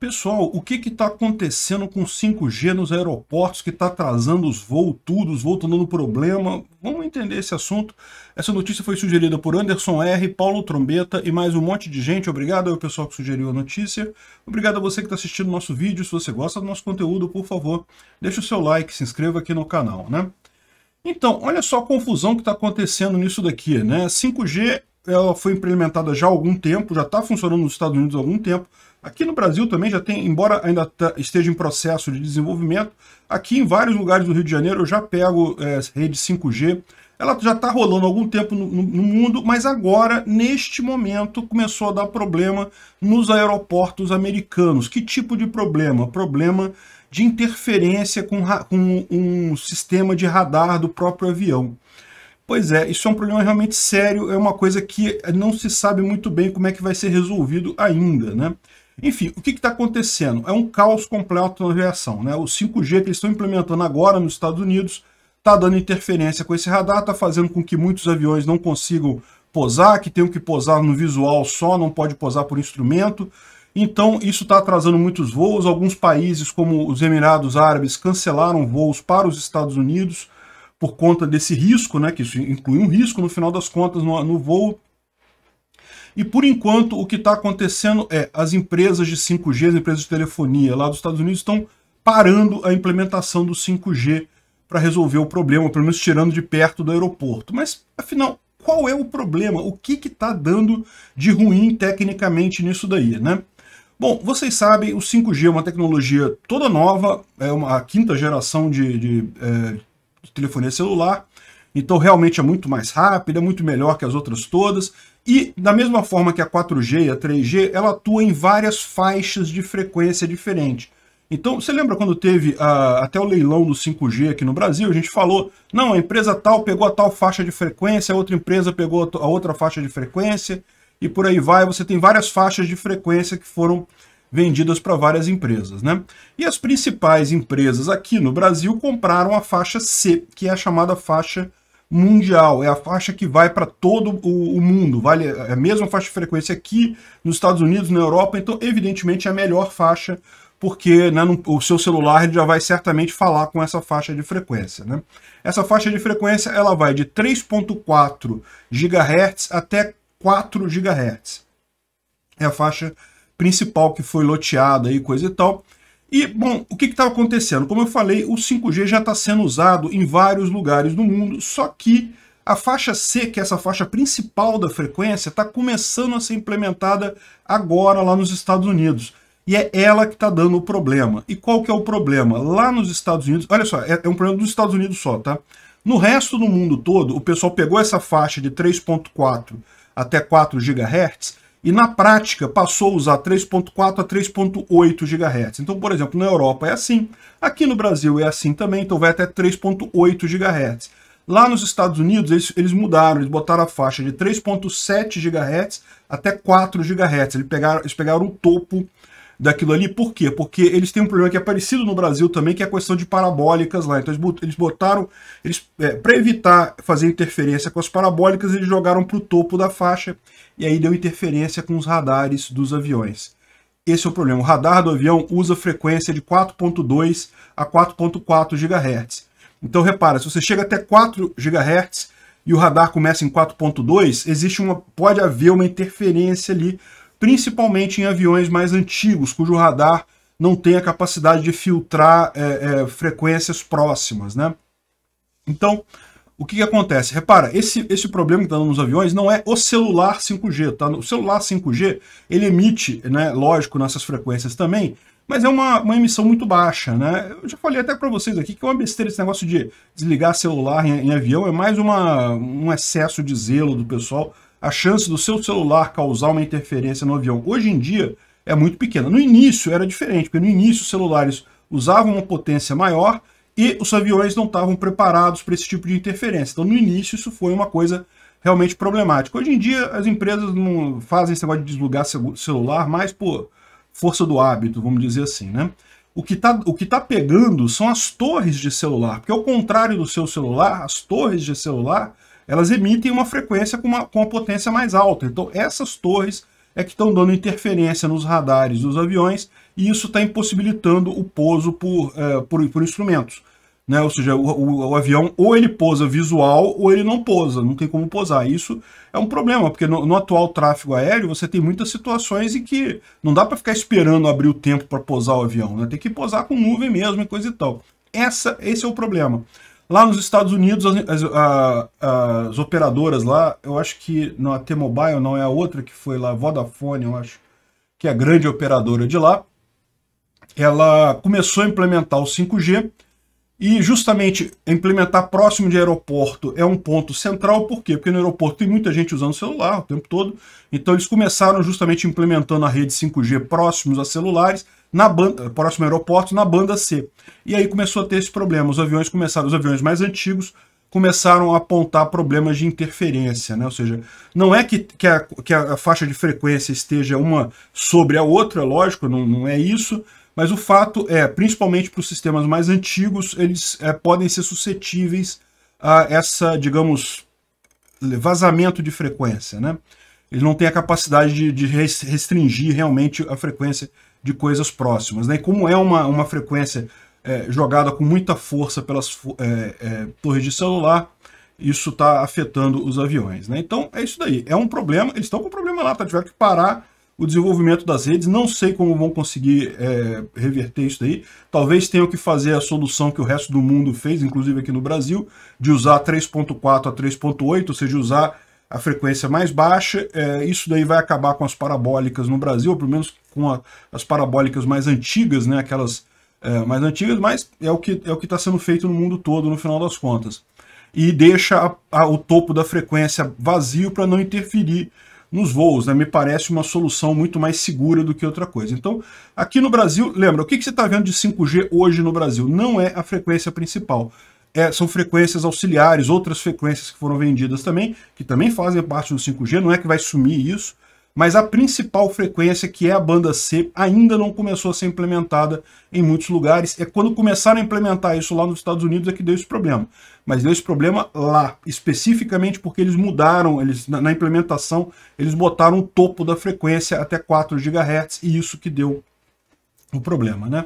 Pessoal, o que está acontecendo com 5G nos aeroportos que está atrasando os voos, tudo, os voos estão dando problema? Vamos entender esse assunto. Essa notícia foi sugerida por Anderson R, Paulo Trombeta e mais um monte de gente. Obrigado ao pessoal que sugeriu a notícia. Obrigado a você que está assistindo nosso vídeo. Se você gosta do nosso conteúdo, por favor, deixa o seu like, se inscreva aqui no canal, né? Então, olha só a confusão que está acontecendo nisso daqui, né? 5G ela foi implementada já há algum tempo, já está funcionando nos Estados Unidos há algum tempo. Aqui no Brasil também já tem, embora ainda tá, esteja em processo de desenvolvimento, aqui em vários lugares do Rio de Janeiro eu já pego é, rede 5G. Ela já está rolando há algum tempo no, no mundo, mas agora, neste momento, começou a dar problema nos aeroportos americanos. Que tipo de problema? Problema de interferência com, com um sistema de radar do próprio avião. Pois é, isso é um problema realmente sério, é uma coisa que não se sabe muito bem como é que vai ser resolvido ainda, né? Enfim, o que está acontecendo? É um caos completo na aviação, né? O 5G que eles estão implementando agora nos Estados Unidos está dando interferência com esse radar, está fazendo com que muitos aviões não consigam posar, que tenham que posar no visual só, não pode posar por instrumento. Então, isso está atrasando muitos voos. Alguns países, como os Emirados Árabes, cancelaram voos para os Estados Unidos por conta desse risco, né, que isso inclui um risco no final das contas no, no voo. E por enquanto o que está acontecendo é as empresas de 5G, as empresas de telefonia lá dos Estados Unidos estão parando a implementação do 5G para resolver o problema, pelo menos tirando de perto do aeroporto. Mas afinal, qual é o problema? O que está dando de ruim tecnicamente nisso daí, né? Bom, vocês sabem, o 5G é uma tecnologia toda nova, é uma a quinta geração de, de é, de telefonia celular. Então realmente é muito mais rápida, é muito melhor que as outras todas. E da mesma forma que a 4G e a 3G, ela atua em várias faixas de frequência diferente. Então, você lembra quando teve ah, até o leilão do 5G aqui no Brasil? A gente falou, não, a empresa tal pegou a tal faixa de frequência, a outra empresa pegou a outra faixa de frequência, e por aí vai. Você tem várias faixas de frequência que foram vendidas para várias empresas. Né? E as principais empresas aqui no Brasil compraram a faixa C, que é a chamada faixa mundial, é a faixa que vai para todo o, mundo, vale é a mesma faixa de frequência aqui nos Estados Unidos, na Europa, então evidentemente é a melhor faixa, porque né, no, o seu celular já vai certamente falar com essa faixa de frequência. Né? Essa faixa de frequência ela vai de 3.4 GHz até 4 GHz. É a faixa principal que foi loteada e coisa e tal. E, bom, o que estava acontecendo? Como eu falei, o 5G já está sendo usado em vários lugares do mundo, só que a faixa C, que é essa faixa principal da frequência, está começando a ser implementada agora lá nos Estados Unidos. E é ela que está dando o problema. E qual que é o problema? Lá nos Estados Unidos, olha só, é, é um problema dos Estados Unidos só, tá? No resto do mundo todo, o pessoal pegou essa faixa de 3.4 até 4 GHz e na prática passou a usar 3.4 a 3.8 GHz. Então, por exemplo, na Europa é assim, aqui no Brasil é assim também, então vai até 3.8 GHz. Lá nos Estados Unidos, eles, eles mudaram, eles botaram a faixa de 3.7 GHz até 4 GHz. Eles pegaram, eles pegaram o topo daquilo ali. Por quê? Porque eles têm um problema que é parecido no Brasil também, que é a questão de parabólicas lá. Então eles botaram, eles é, para evitar fazer interferência com as parabólicas, eles jogaram para o topo da faixa e aí deu interferência com os radares dos aviões. Esse é o problema. O radar do avião usa frequência de 4.2 a 4.4 GHz. Então repara, se você chega até 4 GHz e o radar começa em 4.2, existe uma pode haver uma interferência ali principalmente em aviões mais antigos, cujo radar não tem a capacidade de filtrar é, é, frequências próximas, né? Então, o que, que, acontece? Repara, esse, esse problema que está nos aviões não é o celular 5G, tá? O celular 5G, ele emite, né, lógico, nessas frequências também, mas é uma, uma emissão muito baixa, né? Eu já falei até para vocês aqui que é uma besteira esse negócio de desligar celular em, em avião, é mais uma, um excesso de zelo do pessoal a chance do seu celular causar uma interferência no avião hoje em dia é muito pequena. No início era diferente, porque no início os celulares usavam uma potência maior e os aviões não estavam preparados para esse tipo de interferência. Então, no início, isso foi uma coisa realmente problemática. Hoje em dia, as empresas não fazem esse negócio de deslugar celular mais por força do hábito, vamos dizer assim, né? O que está tá pegando são as torres de celular, porque ao contrário do seu celular, as torres de celular elas emitem uma frequência com uma, com uma potência mais alta. Então, essas torres é que estão dando interferência nos radares dos aviões e isso está impossibilitando o pouso por, é, por, por, instrumentos. Né? Ou seja, o, o, o, avião ou ele pousa visual ou ele não pousa, não tem como pousar. Isso é um problema, porque no, no atual tráfego aéreo você tem muitas situações em que não dá para ficar esperando abrir o tempo para pousar o avião, né? tem que pousar com nuvem mesmo e coisa e tal. Essa, esse é o problema. Lá nos Estados Unidos, as, as, as operadoras lá, eu acho que não a T-Mobile, não é a outra que foi lá, Vodafone, eu acho, que é a grande operadora de lá, ela começou a implementar o 5G e justamente implementar próximo de aeroporto é um ponto central, por quê? Porque no aeroporto tem muita gente usando celular o tempo todo, então eles começaram justamente implementando a rede 5G próximos a celulares, na banda, próximo ao aeroporto, na banda C. E aí começou a ter esse problema, os aviões começaram, os aviões mais antigos começaram a apontar problemas de interferência, né? ou seja, não é que, que, a, que a faixa de frequência esteja uma sobre a outra, lógico, não, não é isso, mas o fato é, principalmente para os sistemas mais antigos, eles é, podem ser suscetíveis a essa, digamos, vazamento de frequência, né? Eles não têm a capacidade de, de restringir realmente a frequência de coisas próximas, né? E como é uma, uma frequência é, jogada com muita força pelas é, é, torres de celular, isso está afetando os aviões, né? Então é isso daí, é um problema, eles estão com um problema lá, tá? tiveram que parar o desenvolvimento das redes. Não sei como vão conseguir é, reverter isso daí. Talvez tenham que fazer a solução que o resto do mundo fez, inclusive aqui no Brasil, de usar 3.4 a 3.8, ou seja, usar a frequência mais baixa. É, isso daí vai acabar com as parabólicas no Brasil, ou pelo menos com a, as parabólicas mais antigas, né, aquelas é, mais antigas, mas é o que é está sendo feito no mundo todo, no final das contas. E deixa a, a, o topo da frequência vazio para não interferir nos voos, né? Me parece uma solução muito mais segura do que outra coisa. Então, aqui no Brasil, lembra, o que, que você está vendo de 5G hoje no Brasil? Não é a frequência principal. É, são frequências auxiliares, outras frequências que foram vendidas também, que também fazem parte do 5G, não é que vai sumir isso, mas a principal frequência, que é a banda C, ainda não começou a ser implementada em muitos lugares. É quando começaram a implementar isso lá nos Estados Unidos é que deu esse problema. Mas deu esse problema lá, especificamente porque eles mudaram, eles na, implementação, eles botaram o topo da frequência até 4 GHz e isso que deu o problema, né?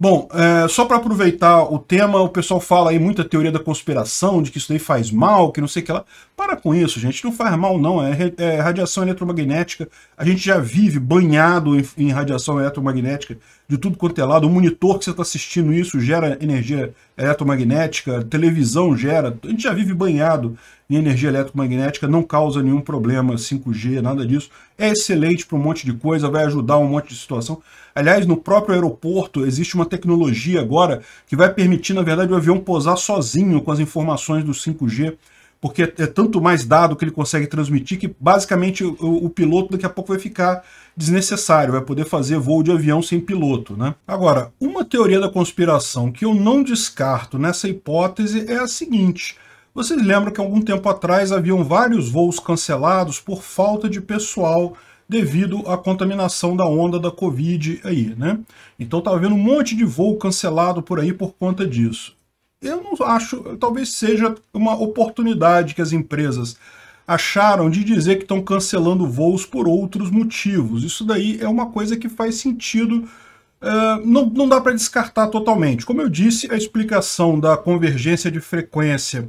Bom, é, só para aproveitar o tema, o pessoal fala aí muita teoria da conspiração, de que isso daí faz mal, que não sei o que lá. Para com isso, gente, não faz mal não, é, é radiação eletromagnética. A gente já vive banhado em, em radiação eletromagnética de tudo quanto é lado. O monitor que você está assistindo isso gera energia eletromagnética, televisão gera. A gente já vive banhado em energia eletromagnética, não causa nenhum problema 5G, nada disso. É excelente para um monte de coisa, vai ajudar um monte de situação. Aliás, no próprio aeroporto existe uma tecnologia agora que vai permitir, na verdade, o avião pousar sozinho com as informações do 5G porque é tanto mais dado que ele consegue transmitir que basicamente o, o, piloto daqui a pouco vai ficar desnecessário, vai poder fazer voo de avião sem piloto. Né? Agora, uma teoria da conspiração que eu não descarto nessa hipótese é a seguinte. Vocês lembram que algum tempo atrás haviam vários voos cancelados por falta de pessoal devido à contaminação da onda da Covid aí, né? Então tá havendo um monte de voo cancelado por aí por conta disso eu não acho, talvez seja uma oportunidade que as empresas acharam de dizer que estão cancelando voos por outros motivos. Isso daí é uma coisa que faz sentido, uh, não, não dá para descartar totalmente. Como eu disse, a explicação da convergência de frequência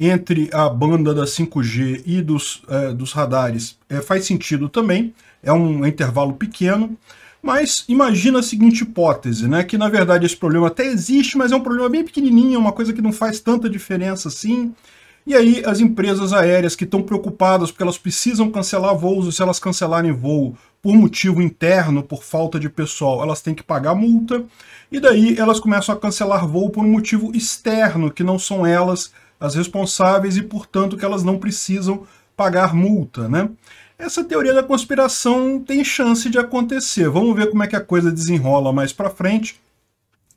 entre a banda da 5G e dos, uh, dos radares uh, faz sentido também, é um intervalo pequeno. Mas imagina a seguinte hipótese, né? Que na verdade esse problema até existe, mas é um problema bem pequenininho, é uma coisa que não faz tanta diferença assim. E aí as empresas aéreas que estão preocupadas porque elas precisam cancelar voos, se elas cancelarem voo por motivo interno, por falta de pessoal, elas têm que pagar multa. E daí elas começam a cancelar voo por um motivo externo, que não são elas as responsáveis e, portanto, que elas não precisam pagar multa, né? essa teoria da conspiração tem chance de acontecer. Vamos ver como é que a coisa desenrola mais para frente.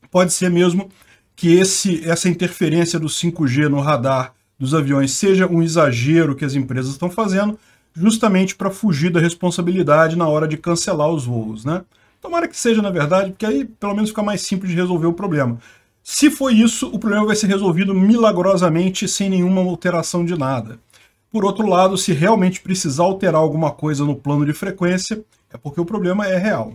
Pode ser mesmo que esse, essa interferência do 5G no radar dos aviões seja um exagero que as empresas estão fazendo, justamente para fugir da responsabilidade na hora de cancelar os voos, né? Tomara que seja, na verdade, porque aí pelo menos fica mais simples de resolver o problema. Se for isso, o problema vai ser resolvido milagrosamente sem nenhuma alteração de nada. Por outro lado, se realmente precisar alterar alguma coisa no plano de frequência, é porque o problema é real.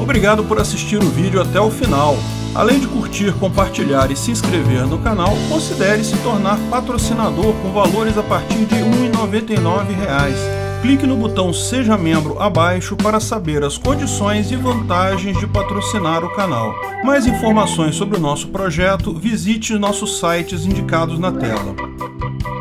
Obrigado por assistir o vídeo até o final. Além de curtir, compartilhar e se inscrever no canal, considere se tornar patrocinador com valores a partir de R$ 1,99 clique no botão Seja Membro abaixo para saber as condições e vantagens de patrocinar o canal. Mais informações sobre o nosso projeto, visite nossos sites indicados na tela. you